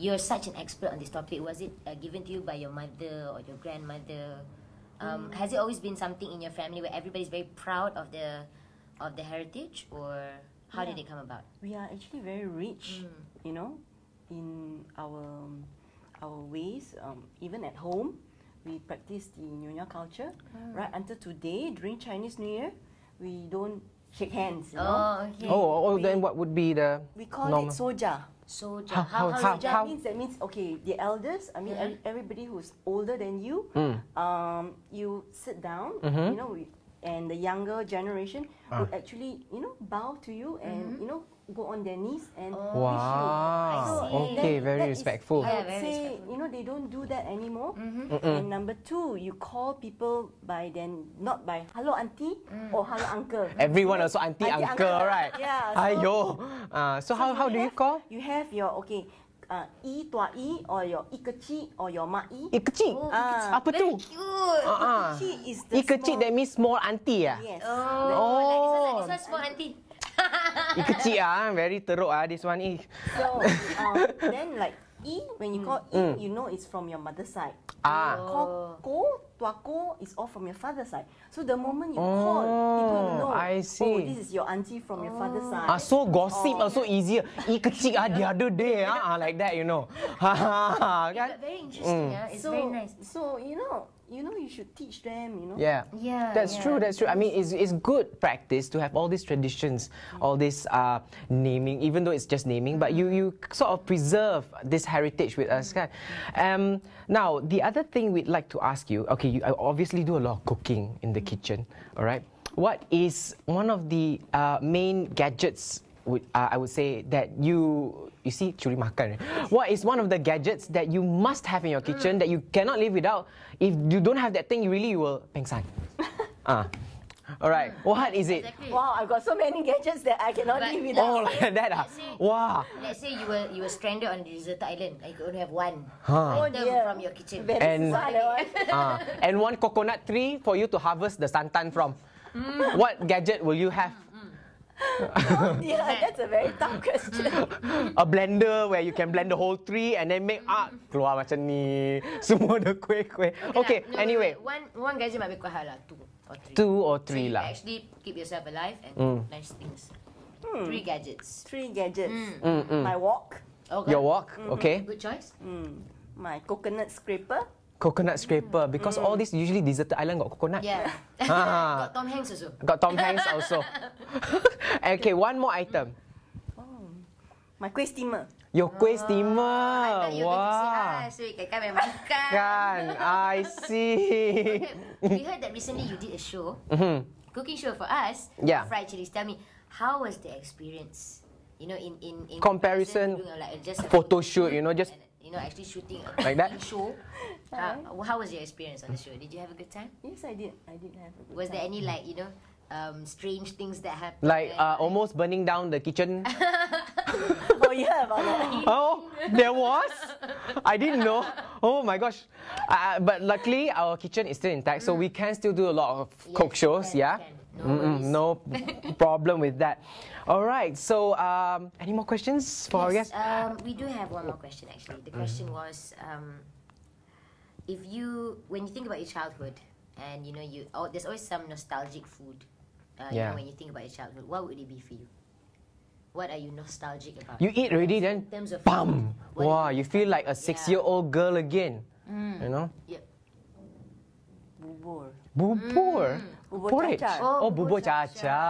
you're such an expert on this topic. Was it uh, given to you by your mother or your grandmother? Um, mm. Has it always been something in your family where everybody's very proud of the of the heritage, or how yeah. did it come about? We are actually very rich, mm. you know, in our our ways. Um, even at home, we practice the Nyonya culture mm. right until today during Chinese New Year. We don't shake hands. You know? Oh, okay. Oh, oh, oh we, then what would be the We call normal? it soja. Soja. How, how, how, soja how? means that means okay, the elders, I mean mm -hmm. everybody who's older than you, mm. um, you sit down, mm -hmm. you know, we, and the younger generation ah. would actually, you know, bow to you and mm-hmm. you know go on their knees and oh. wish you. Wow. So okay, that, very that respectful. Is, I would very say respectful. you know they don't do that anymore. Mm-hmm. And number two, you call people by then not by hello auntie mm. or hello uncle. Everyone also auntie, auntie uncle, uncle, right? Yeah. So, Ayo. Uh, ah, so, so how, how do you call? You have your okay. 呃一大一哦哟一个 G 哦哟嘛一一个 G 啊、uh, apa tu ah ah 一个 G that means small auntie 啊 ah? oh, this one, this small auntie 一个 G ah. very teruk 啊 ah, this one is eh. then like E, when you mm. call E, mm. you know it's from your mother's side. Ah. Call ko, tua ko, is all from your father's side. So the moment you oh, call, people know, I oh, see. oh, this is your auntie from your father's oh. side. Ah, so gossip ah, so easier. E kecil ah, the other day ah, like that, you know. Ha, ha, ha, very interesting, mm. yeah. it's very nice. So, you know, you know, you should teach them, you know? Yeah. Yeah. That's yeah. true, that's true. I mean, it's, it's good practice to have all these traditions, all this uh, naming, even though it's just naming, but you, you sort of preserve this heritage with us. Um, now, the other thing we'd like to ask you okay, you obviously do a lot of cooking in the kitchen, all right? What is one of the uh, main gadgets would uh, I would say that you you see curi makan. Eh? What is one of the gadgets that you must have in your kitchen mm. that you cannot live without? If you don't have that thing, you really will pengsan. Ah. uh. All right. What is it? Exactly. Wow, I've got so many gadgets that I cannot but live without. Oh, like that ah. Wow. Let's say you were you were stranded on a deserted island. I could have one huh. item oh, from your kitchen. Very and, uh, and one coconut tree for you to harvest the santan from. Mm. What gadget will you have? yeah, that's a very tough question. a blender where you can blend the whole tree and then make art ah, keluar macam ni. Semua dah kuih-kuih. Okay, lah, okay, okay lah. anyway. Wait, one one gadget might be quite hard lah. Two or three. Two or three, three lah. Actually, keep yourself alive and mm. nice things. Mm. Three gadgets. Three gadgets. Mm. mm, mm. My walk Okay. Your walk mm-hmm. okay. Good choice. Mm. My coconut scraper. Coconut hmm. scraper mm. because mm. all these usually deserted island got coconut. Yeah. Ha. got Tom Hanks also. Got Tom Hanks also. okay, okay, one more item. Oh. My kuih steamer. Your kuih oh. steamer. Oh, I thought you wow. were going to say, ah, so you can kan memang I see. Okay, we heard that recently you did a show, mm -hmm. cooking show for us, yeah. Fried Chilies. Tell me, how was the experience? You know, in, in, in comparison, comparison like, just a photo shoot, you know, just... And, you know, actually shooting a like that? show. How, uh, how was your experience on the show? Did you have a good time? Yes, I did. I did have a good Was time. there any, like, you know, um, strange things that happened? Like uh, almost burning down the kitchen? oh, yeah, about Oh, there was? I didn't know. Oh my gosh. Uh, but luckily, our kitchen is still intact, so mm. we can still do a lot of yes, cook shows, can, yeah? Can. No, no problem with that. All right. So, um, any more questions for yes, um, we do have one more question actually. The mm-hmm. question mm. was, um, if you when you think about your childhood, and you know you oh, there's always some nostalgic food. Uh, yeah. You know, when you think about your childhood, what would it be for you? What are you nostalgic about? You eat already, then in terms of bam! Food, wow, you, you feel like a six-year-old yeah. girl again. Mm. You know. Yep. Bubur. Bubur. Mm. Bubo porridge. cha. Oh, oh cha cha.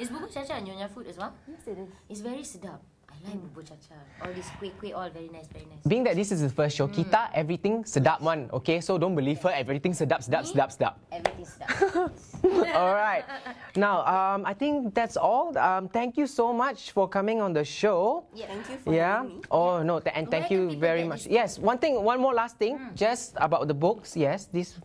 Is bubur cha cha Nyonya food as well? Yes, it is. It's very sedap. I like mm. cha cha. All this kuih kuih, all very nice, very nice. Being that this is the first show, mm. kita everything sedap one, okay? So don't believe her. Everything sedap, sedap, Me? sedap, sedap. Everything sedap. all right. Now, um, I think that's all. Um, thank you so much for coming on the show. Yeah, thank you for yeah. having me. Oh no, th and thank Where you very much. Yes, one thing, one more last thing, mm. just about the books. Yes, this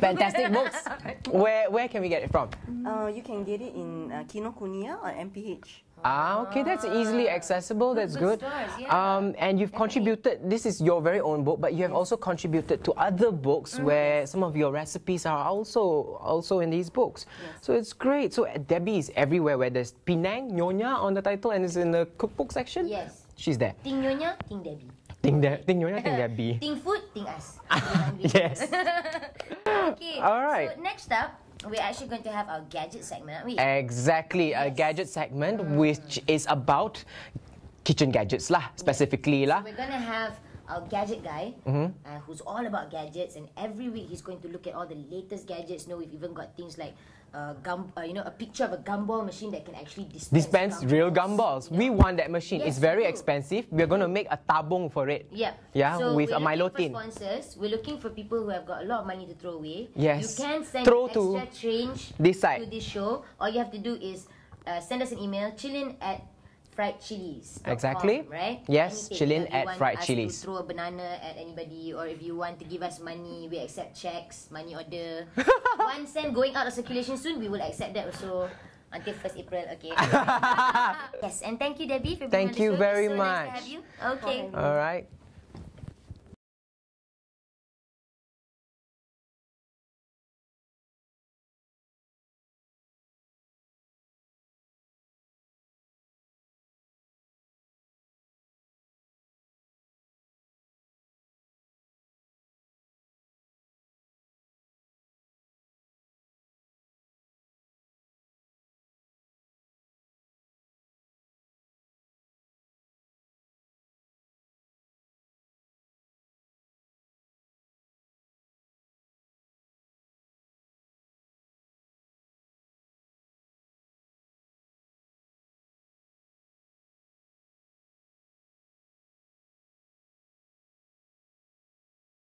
Fantastic books. Where where can we get it from? Uh, you can get it in uh, Kinokuniya or MPH. Ah, okay, that's easily ah. accessible. That's good. Stores, yeah. um, and you've contributed. This is your very own book, but you have also contributed to other books mm. where some of your recipes are also also in these books. Yes. So it's great. So uh, Debbie is everywhere where there's Penang Nyonya on the title and it's in the cookbook section. Yes, she's there. Ting Nyonya, Ting Debbie. Think that? think you're Nyonya, think that B? think food, think us. Ah, yes. okay. All right. So next up, we're actually going to have our gadget segment, aren't we? Exactly, yes. a gadget segment mm. which is about kitchen gadgets lah, specifically yeah. so lah. we're gonna have our gadget guy, mm-hmm. uh, who's all about gadgets, and every week he's going to look at all the latest gadgets. You know, we've even got things like uh, gum, uh, you know, a picture of a gumball machine that can actually dispense, dispense gumballs. real gumballs. Yeah. We want that machine. Yes, it's very expensive. We're going to mm-hmm. make a tabung for it. Yeah. Yeah, so with a Milo tin. sponsors. We're looking for people who have got a lot of money to throw away. Yes. You can send throw extra to change this side. to this show. All you have to do is uh, send us an email, chillin at fried chilies. Exactly. Com, right? Yes, chilin at fried chilies. You throw a banana at anybody, or if you want to give us money, we accept checks, money order. One cent going out of circulation soon, we will accept that also. Until first April, okay. yes, and thank you, Debbie, for being thank on the show. you very so much. Nice to have you. Okay. All right.